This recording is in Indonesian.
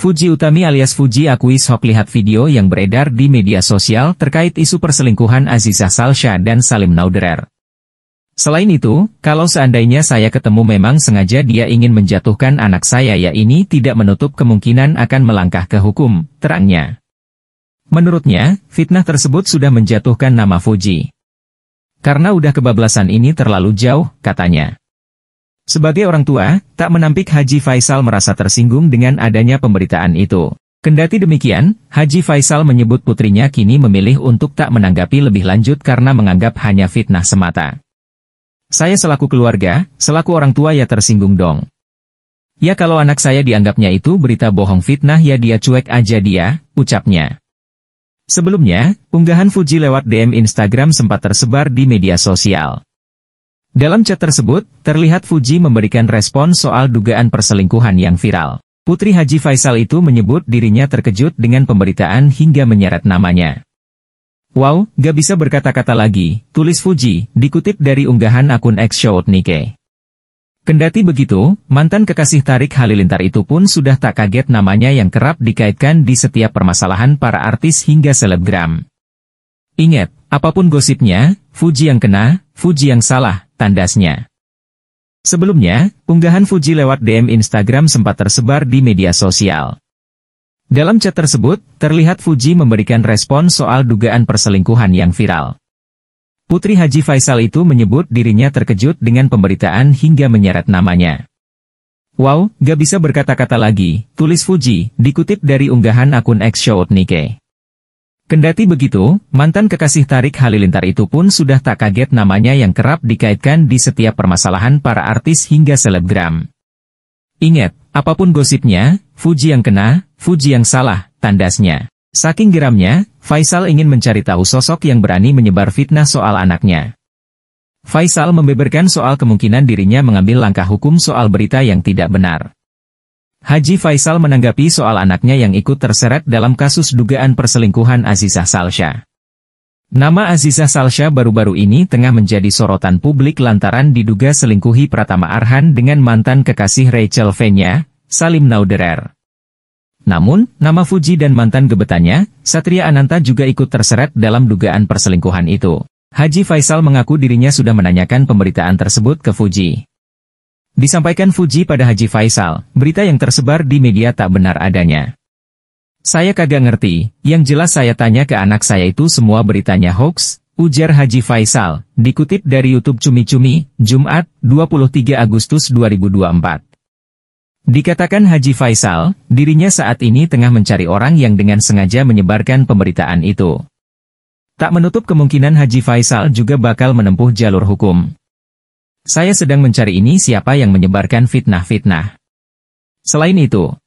Fuji Utami alias Fuji akui shock lihat video yang beredar di media sosial terkait isu perselingkuhan Aziza Salsha dan Salim Nauderer. Selain itu, kalau seandainya saya ketemu memang sengaja dia ingin menjatuhkan anak saya ya ini tidak menutup kemungkinan akan melangkah ke hukum, terangnya. Menurutnya, fitnah tersebut sudah menjatuhkan nama Fuji. Karena udah kebablasan ini terlalu jauh, katanya. Sebagai orang tua, tak menampik Haji Faisal merasa tersinggung dengan adanya pemberitaan itu. Kendati demikian, Haji Faisal menyebut putrinya kini memilih untuk tak menanggapi lebih lanjut karena menganggap hanya fitnah semata. Saya selaku keluarga, selaku orang tua ya tersinggung dong. Ya kalau anak saya dianggapnya itu berita bohong fitnah ya dia cuek aja dia, ucapnya. Sebelumnya, unggahan Fuji lewat DM Instagram sempat tersebar di media sosial. Dalam chat tersebut, terlihat Fuji memberikan respon soal dugaan perselingkuhan yang viral. Putri Haji Faisal itu menyebut dirinya terkejut dengan pemberitaan hingga menyeret namanya. Wow, gak bisa berkata-kata lagi, tulis Fuji, dikutip dari unggahan akun X showed Nike. Kendati begitu, mantan kekasih Tarik Halilintar itu pun sudah tak kaget namanya yang kerap dikaitkan di setiap permasalahan para artis hingga selebgram. Ingat, apapun gosipnya, Fuji yang kena, Fuji yang salah, tandasnya. Sebelumnya, unggahan Fuji lewat DM Instagram sempat tersebar di media sosial. Dalam chat tersebut, terlihat Fuji memberikan respon soal dugaan perselingkuhan yang viral. Putri Haji Faisal itu menyebut dirinya terkejut dengan pemberitaan hingga menyeret namanya. Wow, gak bisa berkata-kata lagi, tulis Fuji, dikutip dari unggahan akun X Show Nike. Kendati begitu, mantan kekasih Tarik Halilintar itu pun sudah tak kaget namanya yang kerap dikaitkan di setiap permasalahan para artis hingga selebgram. Ingat, apapun gosipnya, Fuji yang kena, Fuji yang salah, tandasnya. Saking geramnya, Faisal ingin mencari tahu sosok yang berani menyebar fitnah soal anaknya. Faisal membeberkan soal kemungkinan dirinya mengambil langkah hukum soal berita yang tidak benar. Haji Faisal menanggapi soal anaknya yang ikut terseret dalam kasus dugaan perselingkuhan Azizah Salsha. Nama Azizah Salsha baru-baru ini tengah menjadi sorotan publik lantaran diduga selingkuhi Pratama Arhan dengan mantan kekasih Rachel Fenya, Salim Nauderer. Namun, nama Fuji dan mantan gebetannya, Satria Ananta juga ikut terseret dalam dugaan perselingkuhan itu. Haji Faisal mengaku dirinya sudah menanyakan pemberitaan tersebut ke Fuji. Disampaikan Fuji pada Haji Faisal, berita yang tersebar di media tak benar adanya. Saya kagak ngerti, yang jelas saya tanya ke anak saya itu semua beritanya hoax, ujar Haji Faisal, dikutip dari YouTube Cumi Cumi, Jumat, 23 Agustus 2024. Dikatakan Haji Faisal, dirinya saat ini tengah mencari orang yang dengan sengaja menyebarkan pemberitaan itu. Tak menutup kemungkinan Haji Faisal juga bakal menempuh jalur hukum. Saya sedang mencari ini siapa yang menyebarkan fitnah-fitnah. Selain itu,